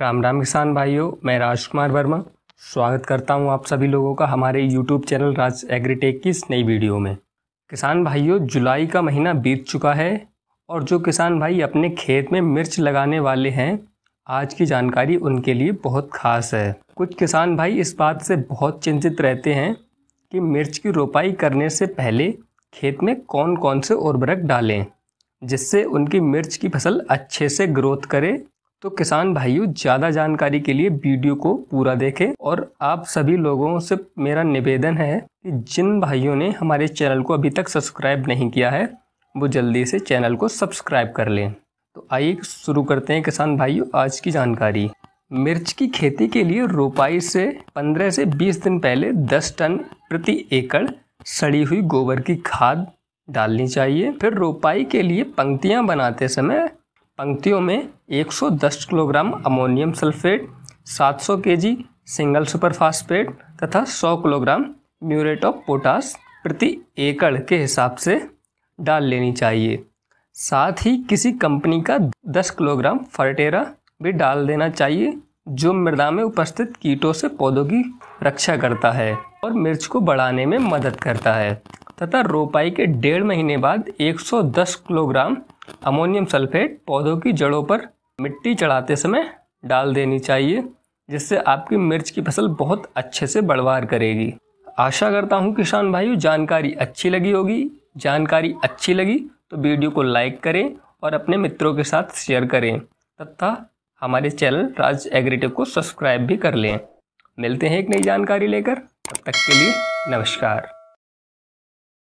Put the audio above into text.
राम राम किसान भाइयों मैं राजकुमार वर्मा स्वागत करता हूं आप सभी लोगों का हमारे यूट्यूब चैनल राज एग्रीटेक की इस नई वीडियो में किसान भाइयों जुलाई का महीना बीत चुका है और जो किसान भाई अपने खेत में मिर्च लगाने वाले हैं आज की जानकारी उनके लिए बहुत खास है कुछ किसान भाई इस बात से बहुत चिंतित रहते हैं कि मिर्च की रोपाई करने से पहले खेत में कौन कौन से उर्वरक डालें जिससे उनकी मिर्च की फसल अच्छे से ग्रोथ करे तो किसान भाइयों ज़्यादा जानकारी के लिए वीडियो को पूरा देखें और आप सभी लोगों से मेरा निवेदन है कि जिन भाइयों ने हमारे चैनल को अभी तक सब्सक्राइब नहीं किया है वो जल्दी से चैनल को सब्सक्राइब कर लें तो आइए शुरू करते हैं किसान भाइयों आज की जानकारी मिर्च की खेती के लिए रोपाई से 15 से 20 दिन पहले 10 टन प्रति एकड़ सड़ी हुई गोबर की खाद डालनी चाहिए फिर रोपाई के लिए पंक्तियां बनाते समय पंक्तियों में 110 kilogram ammonium sulphate 700 KG single super phosphate तथा 100 किलोग्राम म्यूरेट ऑफ पोटास प्रति एकड़ के हिसाब से डाल लेनी चाहिए साथ ही किसी कंपनी का 10 किलोग्राम फर्टेरा भी डाल देना चाहिए जो मृदा में उपस्थित कीटों से पौधों की रक्षा करता है और मिर्च को बढ़ाने में मदद करता है तथा रोपाई के डेढ़ महीने बाद 110 किलोग्राम अमोनियम सल्फेट पौधों की जड़ों पर मिट्टी चढ़ाते समय डाल देनी चाहिए जिससे आपकी मिर्च की फसल बहुत अच्छे से बढ़वार करेगी आशा करता हूँ किसान भाइयों जानकारी अच्छी लगी होगी जानकारी अच्छी लगी तो वीडियो को लाइक करें और अपने मित्रों के साथ शेयर करें तथा हमारे चैनल राज एग्रीटेक को सब्सक्राइब भी कर लें मिलते हैं एक नई जानकारी लेकर तब तक के लिए नमस्कार